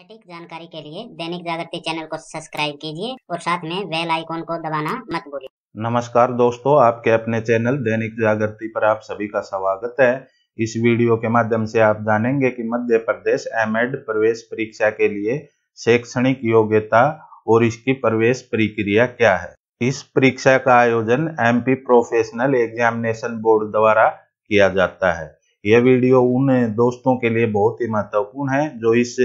सटीक जानकारी के लिए दैनिक जागृति चैनल को सब्सक्राइब कीजिए और साथ में बेल आइकॉन को दबाना मत भूलिए नमस्कार दोस्तों आपके अपने चैनल दैनिक जागृति पर आप सभी का स्वागत है इस वीडियो के माध्यम से आप जानेंगे कि मध्य प्रदेश एम प्रवेश परीक्षा के लिए शैक्षणिक योग्यता और इसकी प्रवेश प्रक्रिया क्या है इस परीक्षा का आयोजन एमपी प्रोफेशनल एग्जामिनेशन बोर्ड द्वारा किया जाता है यह वीडियो उन दोस्तों के लिए बहुत ही महत्वपूर्ण है जो इस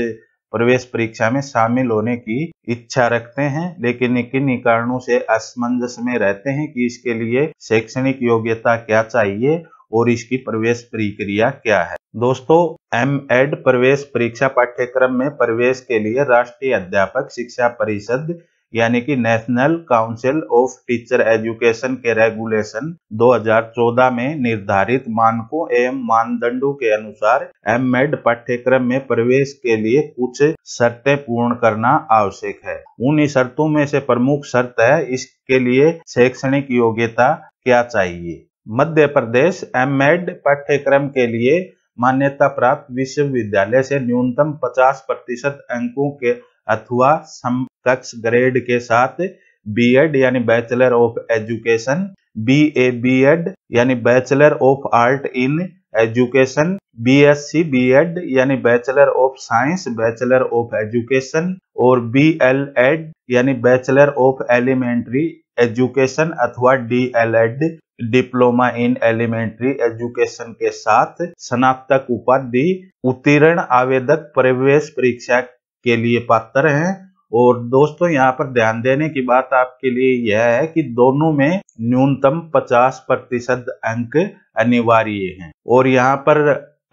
प्रवेश परीक्षा में शामिल होने की इच्छा रखते हैं लेकिन किन कारणों से असमंजस में रहते हैं कि इसके लिए शैक्षणिक योग्यता क्या चाहिए और इसकी प्रवेश प्रक्रिया क्या है दोस्तों एम एड प्रवेश परीक्षा पाठ्यक्रम में प्रवेश के लिए राष्ट्रीय अध्यापक शिक्षा परिषद यानी कि national council of teacher education के रेगुलेशन 2014 में निर्धारित मानकों एवं मानदंडों के अनुसार एम एड पाठ्यक्रम में प्रवेश के लिए कुछ शर्तें पूर्ण करना आवश्यक है उन शर्तों में से प्रमुख शर्त है इसके लिए शैक्षणिक योग्यता क्या चाहिए मध्य प्रदेश एम एड पाठ्यक्रम के लिए मान्यता प्राप्त विश्वविद्यालय से न्यूनतम 50 प्रतिशत अंकों के अथवा समकक्ष ग्रेड के साथ बीएड यानी bachelor of education B A B Ed यानी bachelor of art in education B S C B Ed यानी bachelor of science bachelor of education और बी एल एड यानी बैचलर ऑफ एलिमेंट्री एजुकेशन अथवा D L Ed diploma in elementary education के साथ स्नातक उपाधि उत्तीर्ण आवेदक प्रवेश परीक्षा के लिए पात्र हैं और दोस्तों यहाँ पर ध्यान देने की बात आपके लिए यह है कि दोनों में न्यूनतम 50 प्रतिशत अंक अनिवार्य हैं और यहाँ पर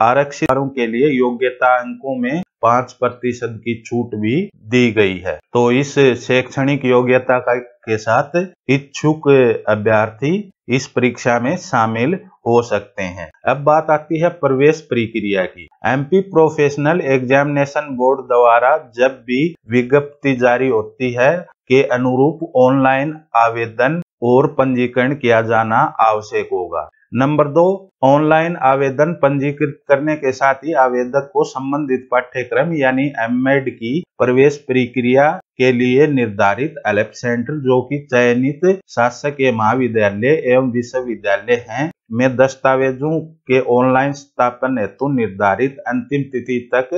आरक्षितों के लिए योग्यता अंकों में पांच प्रतिशत की छूट भी दी गई है तो इस शैक्षणिक योग्यता का के साथ इच्छुक अभ्यर्थी इस परीक्षा में शामिल हो सकते हैं अब बात आती है प्रवेश प्रक्रिया की एमपी प्रोफेशनल एग्जामिनेशन बोर्ड द्वारा जब भी विज्ञप्ति जारी होती है के अनुरूप ऑनलाइन आवेदन और पंजीकरण किया जाना आवश्यक होगा नंबर दो ऑनलाइन आवेदन पंजीकृत करने के साथ ही आवेदक को संबंधित पाठ्यक्रम यानी एम की प्रवेश प्रक्रिया के लिए निर्धारित एलेप सेंटर जो कि चयनित शासकीय महाविद्यालय एवं विश्वविद्यालय हैं में दस्तावेजों के ऑनलाइन स्थापन हेतु निर्धारित अंतिम तिथि तक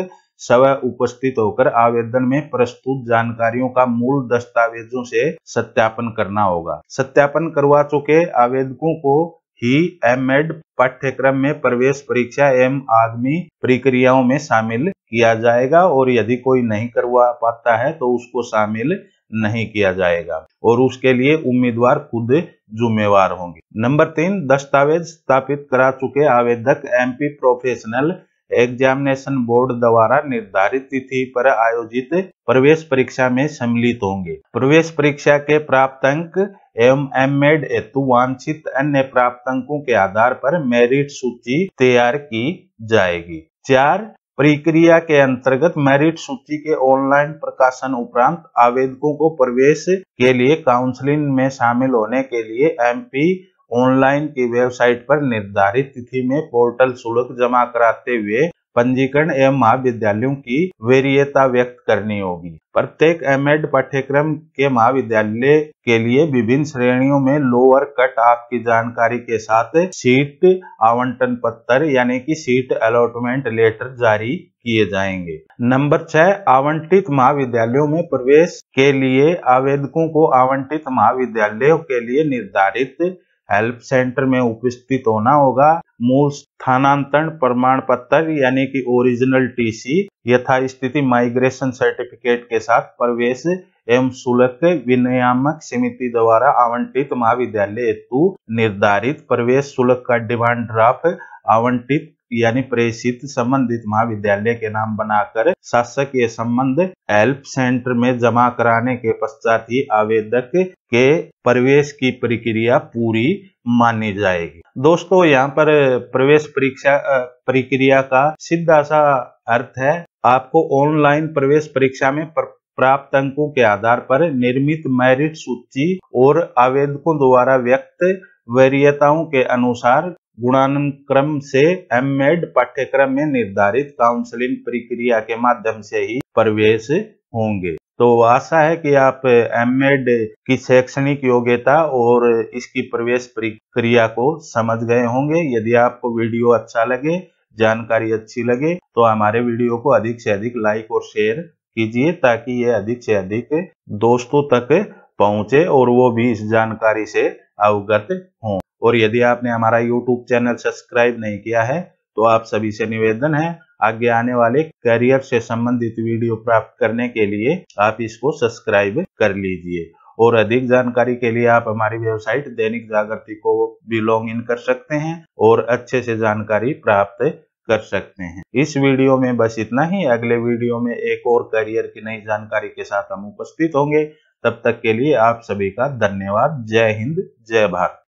सवय उपस्थित होकर आवेदन में प्रस्तुत जानकारियों का मूल दस्तावेजों से सत्यापन करना होगा सत्यापन करवा चुके आवेदकों को ही एम एड पाठ्यक्रम में प्रवेश परीक्षा एवं आदमी प्रक्रियाओं में शामिल किया जाएगा और यदि कोई नहीं करवा पाता है तो उसको शामिल नहीं किया जाएगा और उसके लिए उम्मीदवार खुद जुम्मेवार होंगे नंबर तीन दस्तावेज स्थापित करा चुके आवेदक एमपी प्रोफेशनल एग्जामिनेशन बोर्ड द्वारा निर्धारित तिथि पर आयोजित प्रवेश परीक्षा में सम्मिलित होंगे प्रवेश परीक्षा के प्राप्त अंक एवं एम एड हेतु वांछित अन्य अंकों के आधार पर मेरिट सूची तैयार की जाएगी चार प्रक्रिया के अंतर्गत मेरिट सूची के ऑनलाइन प्रकाशन उपरांत आवेदकों को प्रवेश के लिए काउंसलिंग में शामिल होने के लिए एमपी ऑनलाइन की वेबसाइट पर निर्धारित तिथि में पोर्टल शुल्क जमा कराते हुए पंजीकरण एवं महाविद्यालयों की वरीयता व्यक्त करनी होगी प्रत्येक एम एड पाठ्यक्रम के महाविद्यालय के लिए विभिन्न श्रेणियों में लोअर कट आप की जानकारी के साथ सीट आवंटन पत्र यानी कि सीट अलॉटमेंट लेटर जारी किए जाएंगे नंबर छह आवंटित महाविद्यालयों में प्रवेश के लिए आवेदकों को आवंटित महाविद्यालयों के लिए निर्धारित हेल्प सेंटर में उपस्थित होना होगा मूल स्थानांतरण प्रमाण पत्र यानी कि ओरिजिनल टीसी यथास्थिति माइग्रेशन सर्टिफिकेट के साथ प्रवेश एवं शुल्क विनियामक समिति द्वारा आवंटित महाविद्यालय हेतु निर्धारित प्रवेश शुल्क का डिमांड ड्राफ्ट आवंटित यानी प्रेषित संबंधित महाविद्यालय के नाम बनाकर शासकीय संबंध हेल्प सेंटर में जमा कराने के पश्चात ही आवेदक के प्रवेश की प्रक्रिया पूरी मानी जाएगी दोस्तों यहाँ पर प्रवेश परीक्षा प्रक्रिया का सीधा सा अर्थ है आपको ऑनलाइन प्रवेश परीक्षा में पर... प्राप्त अंकों के आधार पर निर्मित मेरिट सूची और आवेदकों द्वारा व्यक्त वरीयताओं के अनुसार गुणानुक्रम से एम एड पाठ्यक्रम में निर्धारित काउंसलिंग प्रक्रिया के माध्यम से ही प्रवेश होंगे तो आशा है कि आप एम एड की शैक्षणिक योग्यता और इसकी प्रवेश प्रक्रिया को समझ गए होंगे यदि आपको वीडियो अच्छा लगे जानकारी अच्छी लगे तो हमारे वीडियो को अधिक से अधिक लाइक और शेयर कीजिए ताकि ये अधिक से अधिक दोस्तों तक पहुंचे और वो भी इस जानकारी से अवगत हों और यदि आपने हमारा यूट्यूब चैनल सब्सक्राइब नहीं किया है तो आप सभी से निवेदन है आगे आने वाले करियर से संबंधित वीडियो प्राप्त करने के लिए आप इसको सब्सक्राइब कर लीजिए और अधिक जानकारी के लिए आप हमारी वेबसाइट दैनिक जागृति को भी लॉग इन कर सकते हैं और अच्छे से जानकारी प्राप्त कर सकते हैं इस वीडियो में बस इतना ही अगले वीडियो में एक और करियर की नई जानकारी के साथ हम उपस्थित होंगे तब तक के लिए आप सभी का धन्यवाद जय हिंद जय भारत